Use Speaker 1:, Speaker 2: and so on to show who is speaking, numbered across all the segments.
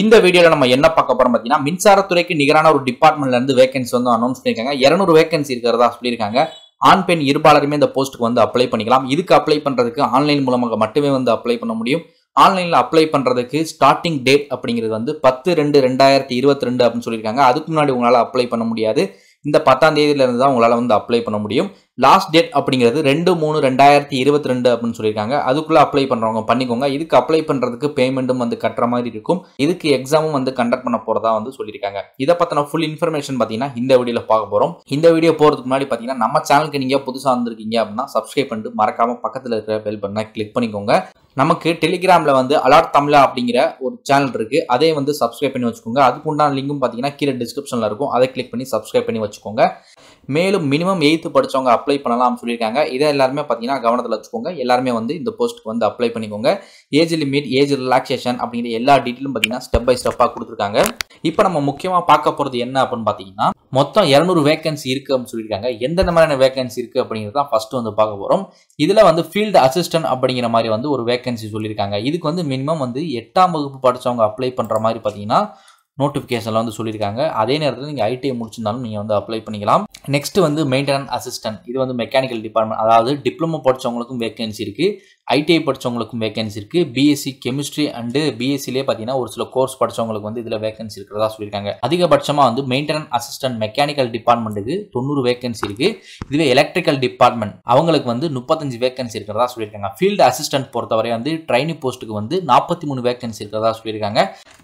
Speaker 1: இந்த வீடியோவில் நம்ம என்ன பார்க்க போறோம் பார்த்தீங்கன்னா மின்சாரத்துறைக்கு நிகரான ஒரு டிபார்ட்மெண்ட்ல இருந்து வேகன்சி வந்து அனௌன்ஸ் பண்ணியிருக்காங்க இரநூறு வேகன்சி இருக்கிறதா சொல்லியிருக்காங்க ஆண் பெண் இருபாலருமே இந்த போஸ்ட்டுக்கு வந்து அப்ளை பண்ணிக்கலாம் இதுக்கு அப்ளை பண்ணுறதுக்கு ஆன்லைன் மூலமாக மட்டுமே வந்து அப்ளை பண்ண முடியும் ஆன்லைனில் அப்ளை பண்ணுறதுக்கு ஸ்டார்டிங் டேட் அப்படிங்கிறது வந்து பத்து ரெண்டு ரெண்டாயிரத்தி இருபத்தி ரெண்டு அப்படின்னு சொல்லியிருக்காங்க அதுக்கு முன்னாடி உங்களால் அப்ளை பண்ண முடியாது இந்த பத்தாம் தேதியிலேருந்து தான் உங்களால் வந்து அப்ளை பண்ண முடியும் லாஸ்ட் டேட் அப்படிங்கிறது ரெண்டு மூணு ரெண்டாயிரத்தி இருபத்தி ரெண்டு அப்படின்னு சொல்லியிருக்காங்க அதுக்குள்ளே அப்ளை பண்ணுறவங்க பண்ணிக்கோங்க இதுக்கு அப்ளை பண்ணுறதுக்கு பேமெண்ட்டும் வந்து கட்டுற மாதிரி இருக்கும் இதுக்கு எக்ஸாமும் வந்து கண்டக்ட் பண்ண போகிறதா வந்து சொல்லியிருக்காங்க இதை பற்றின ஃபுல் இன்ஃபர்மேஷன் பார்த்தீங்கன்னா இந்த வீடியோவில் பார்க்க போகிறோம் இந்த வீடியோ போகிறதுக்கு முன்னாடி பார்த்தீங்கன்னா நம்ம சேனலுக்கு நீங்கள் புதுசாக வந்திருக்கீங்க அப்படின்னா சப்ஸ்கிரைப் பண்ணிட்டு மறக்காமல் பக்கத்தில் இருக்கிற பெல் பட்டனை கிளிக் பண்ணிக்கோங்க நமக்கு டெலிகிராமில் வந்து அலாட் தமிழா அப்படிங்கிற ஒரு சேனல் இருக்குது அதே வந்து சப்ஸ்கிரைப் பண்ணி வச்சுக்கோங்க அதுக்கு உண்டான லிங்கும் பார்த்தீங்கன்னா கீழே டிஸ்கிரிப்ஷனில் இருக்கும் அதை கிளிக் பண்ணி சப்ஸ்கிரைப் பண்ணி வச்சுக்கோங்க மேலும் மினிமம் எயித்து படித்தவங்க அப்ளை பண்ணலாம்னு சொல்லியிருக்காங்க இதை எல்லாருமே பார்த்தீங்கன்னா கவனத்தில் வச்சுக்கோங்க எல்லாருமே வந்து இந்த போஸ்ட்டுக்கு வந்து அப்ளை பண்ணிக்கோங்க ஏஜ் லிமிட் ஏஜ் ரிலாக்ஸேஷன் அப்படிங்கிற எல்லா டீட்டெயிலும் பார்த்தீங்கன்னா ஸ்டெப் பை ஸ்டெப்பாக கொடுத்துருக்காங்க இப்போ நம்ம முக்கியமாக பார்க்க போகிறது என்ன அப்படின்னு பார்த்தீங்கன்னா மொத்தம் இரநூறு வேகன்சி இருக்குது அப்படின்னு சொல்லியிருக்காங்க எந்தெந்த மாதிரியான வேகன்சி இருக்குது அப்படிங்கிறது தான் ஃபர்ஸ்ட் வந்து பார்க்க போகிறோம் இதில் வந்து ஃபீல்டு அசிஸ்டன்ட் அப்படிங்கிற மாதிரி வந்து ஒரு வேகன்சி சொல்லியிருக்காங்க இதுக்கு வந்து மினிமம் வந்து எட்டாம் வகுப்பு படித்தவங்க அப்ளை பண்ணுற மாதிரி பார்த்தீங்கன்னா நோட்டிஃபிகேஷனில் வந்து சொல்லியிருக்காங்க அதே நேரத்தில் நீங்கள் ஐடிஐ முடிச்சிருந்தாலும் நீங்கள் வந்து அப்ளை பண்ணிக்கலாம் நெக்ஸ்ட் வந்து மெயின்டெனன் அசிஸ்டன்ட் இது வந்து மெக்கானிக்கல் டிபார்ட்மெண்ட் அதாவது டிப்ளமோ படித்தவங்களுக்கும் வேகன்சி இருக்குது ஐடிஐ படித்தவங்களுக்கும் வேகன்சி இருக்குது பிஎஸ்சி கெமிஸ்ட்ரி அண்டு பிஎஸ்சிலே பார்த்தீங்கன்னா ஒரு சில கோர்ஸ் படித்தவங்களுக்கு வந்து இதில் வேகன்சி இருக்கிறதா சொல்லியிருக்காங்க அதிகபட்சமாக வந்து மெயின்டெனன் அசிஸ்டன்ட் மெக்கானிக்கல் டிபார்ட்மெண்ட்டுக்கு தொண்ணூறு வேகன்சி இருக்குது இதுவே எலக்ட்ரிக்கல் டிபார்ட்மெண்ட் அவங்களுக்கு வந்து முப்பத்தஞ்சு வேகன்சி இருக்கிறதா சொல்லியிருக்காங்க ஃபீல்டு அசிஸ்டன்ட் பொறுத்தவரை வந்து ட்ரைனிங் போஸ்ட்டுக்கு வந்து நாற்பத்தி மூணு வேகன்சி இருக்கிறதா சொல்லியிருக்காங்க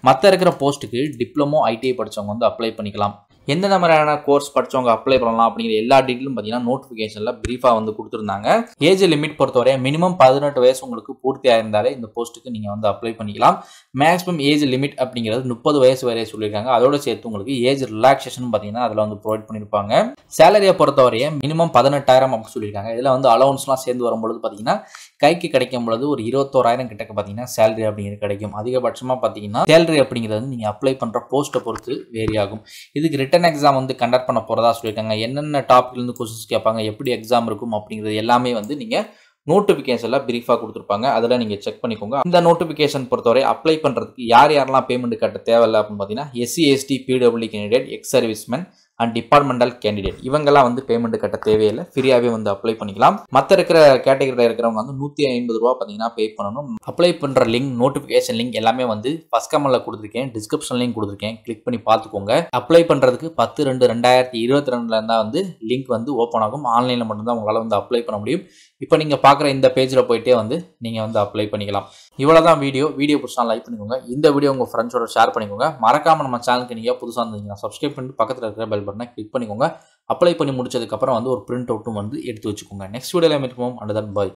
Speaker 1: மற்ற இருக்கிற போஸ்ட்டுக்கு டிப்ளமோ ஐடிஐ படித்தவங்க வந்து அப்ளை பண்ணிக்கலாம் எந்தெந்த மாதிரியான கோர்ஸ் படித்தவங்க அப்ளை பண்ணலாம் அப்படிங்கிற எல்லா டீட்டெயிலும் பார்த்தீங்கன்னா நோட்டிஃபிகேஷனில் ப்ரீஃபாக வந்து கொடுத்துருந்தாங்க ஏஜ் லிமிட் பொறுத்தவரை மினிமம் பதினெட்டு வயசு உங்களுக்கு பூர்த்தி ஆயிருந்தாலே இந்த போஸ்ட்டுக்கு நீங்கள் வந்து அப்ளை பண்ணிக்கலாம் மேக்ஸிமம் ஏஜ் லிமிட் அப்படிங்கிறது முப்பது வயசு வரைய சொல்லியிருக்காங்க அதோட சேர்த்து உங்களுக்கு ஏஜ் ரிலாக்ஸேஷன் பார்த்தீங்கன்னா அதில் வந்து ப்ரொவைட் பண்ணியிருப்பாங்க சேலரியை பொறுத்தவரையே மினிமம் பதினெட்டாயிரம் அப்படின்னு சொல்லியிருக்காங்க இதில் வந்து அலவுன்ஸ்லாம் சேர்ந்து வரும்பொழுது பார்த்தீங்கன்னா கைக்கு கிடைக்கும் பொழுது ஒரு இருபத்தோராயிரம் கிட்ட பார்த்தீங்கன்னா சேலரி அப்படிங்கிறது கிடைக்கும் அதிகபட்சமாக பார்த்தீங்கன்னா சேலரி அப்படிங்கிறது நீங்கள் அப்ளை பண்ணுற போஸ்ட்டை பொறுத்து வேரி ஆகும் இதுக்கு ரிட்டன் எக்ஸாம் வந்து கண்டக்ட் பண்ண போகிறதா சொல்லியிருக்காங்க என்னென்ன டாப்லேருந்து கொஸ்டின்ஸ் கேட்பாங்க எப்படி எக்ஸாம் இருக்கும் அப்படிங்கிறது எல்லாமே வந்து நீங்கள் நோட்டிஃபிகேஷன் எல்லாம் பிரீஃபாக கொடுத்துருப்பாங்க அதெல்லாம் நீங்கள் செக் பண்ணிக்கோங்க இந்த நோட்டிஃபிகேஷன் பொறுத்தவரை அப்ளை பண்ணுறதுக்கு யார் யாரெல்லாம் பேமெண்ட் கட்ட தேவையில்லை அப்படின்னு பார்த்தீங்கன்னா SC ST PWD candidate ex serviceman and departmental candidate இவங்கெல்லாம் வந்து பேமெண்ட் கட்ட தேவையில்லை ஃப்ரீயாகவே வந்து அப்ளை பண்ணிக்கலாம் மற்ற இருக்கிற கேட்டகரியில் இருக்கிறவங்க வந்து நூற்றி ஐம்பது ரூபா பார்த்தீங்கன்னா பே பண்ணணும் அப்ளை பண்ணுற லிங்க் நோட்டிஃபிகேஷன் லிங்க் எல்லாமே வந்து ஃபஸ்ட் கமலில் கொடுத்துருக்கேன் டிஸ்கிரிப்ஷன் லிங்க் கொடுத்துருக்கேன் கிளிக் பண்ணி பார்த்துக்கோங்க அப்ளை பண்ணுறதுக்கு பத்து ரெண்டு ரெண்டாயிரத்தி இருபத்தி ரெண்டில் இருந்தால் வந்து லிங்க் வந்து ஓப்பன் ஆகும் ஆன்லைனில் மட்டும்தான் உங்களால் வந்து அப்ளை பண்ண முடியும் இப்போ நீங்கள் பார்க்குற இந்த பேஜில் போயிட்டே வந்து நீங்கள் வந்து அப்ளை பண்ணிக்கலாம் இவ்வளோ தான் வீடியோ வீடியோ பிடிச்சா லைக் பண்ணிக்கோங்க இந்த வீடியோ உங்கள் ஃப்ரெண்ட்ஸோட ஷேர் பண்ணிக்கோங்க மறக்காமல் நம்ம சேனலுக்கு நீங்கள் புதுசாக இருந்தீங்கன்னா சப்ஸ்கிரைப் பண்ணிட்டு பக்கத்தில் இருக்கிற பெல் பட்டனை கிளிக் பண்ணிக்கோங்க அப்ளை பண்ணி முடிச்சதுக்கப்புறம் வந்து ஒரு பிரிண்ட் அவுட்டும் வந்து எடுத்து வச்சுக்கோங்க நெக்ஸ்ட் வீடியோவில் மீட்போம் அண்ட் தன் பாய்